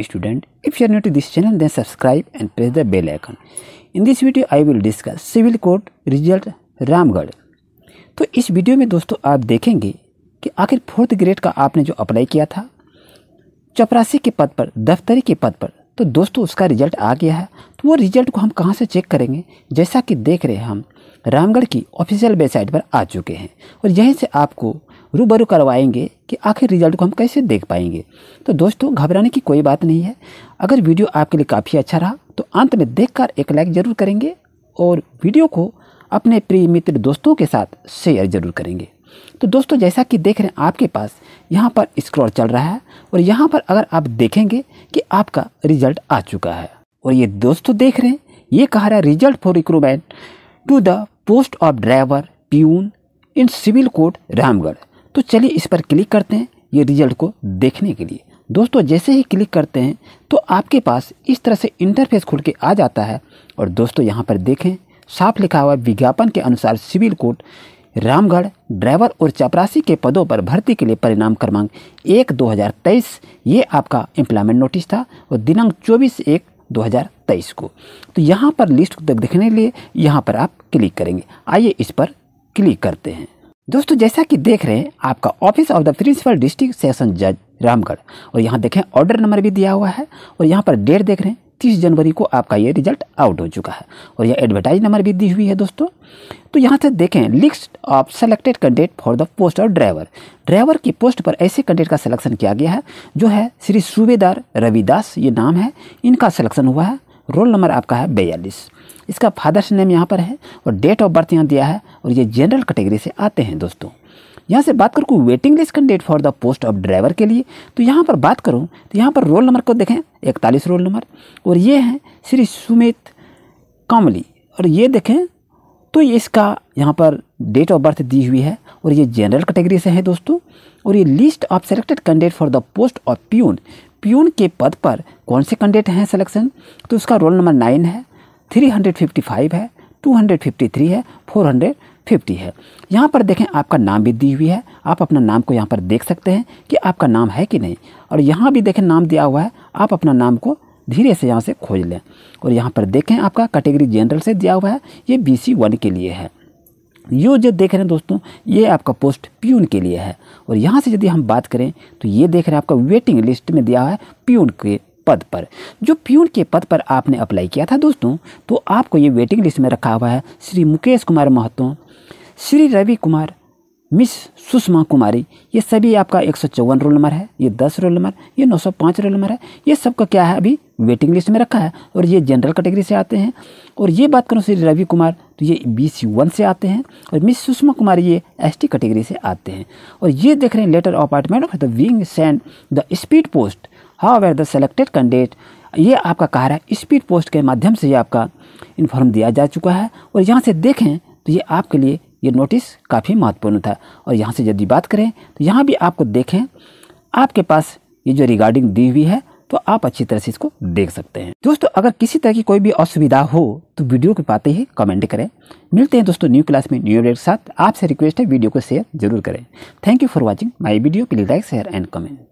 Student, if you are new to this channel then subscribe and press the bell icon. In this video I will discuss civil court result Ramgarh तो इस video में दोस्तों आप देखेंगे कि आखिर fourth grade का आपने जो अप्लाई किया था चपरासी के पद पर दफ्तरी के पद पर तो दोस्तों उसका रिजल्ट आ गया है तो वो रिजल्ट को हम कहाँ से चेक करेंगे जैसा कि देख रहे हैं हम रामगढ़ की ऑफिशियल वेबसाइट पर आ चुके हैं और यहीं से आपको रूबरू करवाएंगे कि आखिर रिजल्ट को हम कैसे देख पाएंगे तो दोस्तों घबराने की कोई बात नहीं है अगर वीडियो आपके लिए काफ़ी अच्छा रहा तो अंत में देखकर एक लाइक ज़रूर करेंगे और वीडियो को अपने प्रिय मित्र दोस्तों के साथ शेयर ज़रूर करेंगे तो दोस्तों जैसा कि देख रहे हैं आपके पास यहाँ पर स्क्रॉल चल रहा है और यहाँ पर अगर आप देखेंगे कि आपका रिजल्ट आ चुका है और ये दोस्तों देख रहे हैं ये कह रहा है result for recruitment to the post of driver peon in civil court Ramgarh तो चलिए इस पर क्लिक करते हैं ये रिजल्ट को देखने के लिए दोस्तों जैसे ही क्लिक करते हैं तो आपके पास इस तरह से इंटरफेस खुल के आ जाता है और दोस्तों यहाँ पर देखें साफ लिखा हुआ विज्ञापन के अनुसार सिविल कोर्ट रामगढ़ ड्राइवर और चपरासी के पदों पर भर्ती के लिए परिणाम क्रमांक एक दो हज़ार तेईस ये आपका एम्प्लॉयमेंट नोटिस था और दिनांक चौबीस एक 2023 को तो यहाँ पर लिस्ट तक देखने के लिए यहाँ पर आप क्लिक करेंगे आइए इस पर क्लिक करते हैं दोस्तों जैसा कि देख रहे हैं आपका office of the principal district session जज रामगढ़ और यहाँ देखें ऑर्डर नंबर भी दिया हुआ है और यहाँ पर डेट देख रहे हैं तीस जनवरी को आपका ये रिजल्ट आउट हो चुका है और यह एडवर्टाइज नंबर भी दी हुई है दोस्तों तो यहाँ से देखें list of selected candidate for the post of driver driver की पोस्ट पर ऐसे कैंडिडेट का सिलेक्शन किया गया है जो है श्री सूबेदार रविदास ये नाम है इनका सिलेक्शन हुआ है रोल नंबर आपका है बयालीस इसका फादर्स नेम यहाँ पर है और डेट ऑफ बर्थ यहाँ दिया है और ये जनरल कैटेगरी से आते हैं दोस्तों यहाँ से बात करूँ waiting list candidate for the post of driver के लिए तो यहाँ पर बात करूँ तो यहाँ पर रोल नंबर को देखें इकतालीस रोल नंबर और ये हैं श्री सुमित कामली और ये देखें तो इसका यहाँ पर डेट ऑफ बर्थ दी हुई है और ये जनरल कैटेगरी से है दोस्तों और ये list of selected candidate for the post of peon peon के पद पर कौन से कैंडिडेट हैं सिलेक्शन तो उसका रोल नंबर नाइन है 355 है 253 है 450 है यहाँ पर देखें आपका नाम भी दी हुई है आप अपना नाम को यहाँ पर देख सकते हैं कि आपका नाम है कि नहीं और यहाँ भी देखें नाम दिया हुआ है आप अपना नाम को धीरे से यहाँ से खोज लें और यहाँ पर देखें आपका कैटेगरी जनरल से दिया हुआ है ये बी सी वन के लिए है यो जो देख रहे हैं दोस्तों ये आपका पोस्ट प्यून के लिए है और यहाँ से यदि हम बात करें तो ये देख रहे हैं आपका वेटिंग लिस्ट में दिया हुआ है प्यून के पद पर जो प्यून के पद पर आपने अप्लाई किया था दोस्तों तो आपको ये वेटिंग लिस्ट में रखा हुआ है श्री मुकेश कुमार महतो श्री रवि कुमार मिस सुषमा कुमारी ये सभी आपका एक सौ चौवन रोल नंबर है ये दस रोल नंबर ये नौ सौ पाँच रोल नंबर है ये सबका क्या है अभी वेटिंग लिस्ट में रखा है और ये जनरल कैटेगरी से आते हैं और ये बात करूँ श्री रवि कुमार तो ये बी सी वन से आते हैं और मिस सुषमा कुमारी ये एस टी कैटेगरी से आते हैं और ये देख रहे हैं letter of of the wing sand the speed post how were the selected candidate ये आपका कह रहा है स्पीड पोस्ट के माध्यम से ये आपका इन्फॉर्म दिया जा चुका है और यहाँ से देखें तो ये आपके लिए ये नोटिस काफ़ी महत्वपूर्ण था और यहाँ से यदि बात करें तो यहाँ भी आपको देखें आपके पास ये जो रिगार्डिंग दी हुई है तो आप अच्छी तरह से इसको देख सकते हैं दोस्तों अगर किसी तरह की कोई भी असुविधा हो तो वीडियो के पाते ही कमेंट करें मिलते हैं दोस्तों न्यू क्लास में न्यू अपडेट के साथ आपसे रिक्वेस्ट है वीडियो को शेयर जरूर करें thank you for watching my video please like share and comment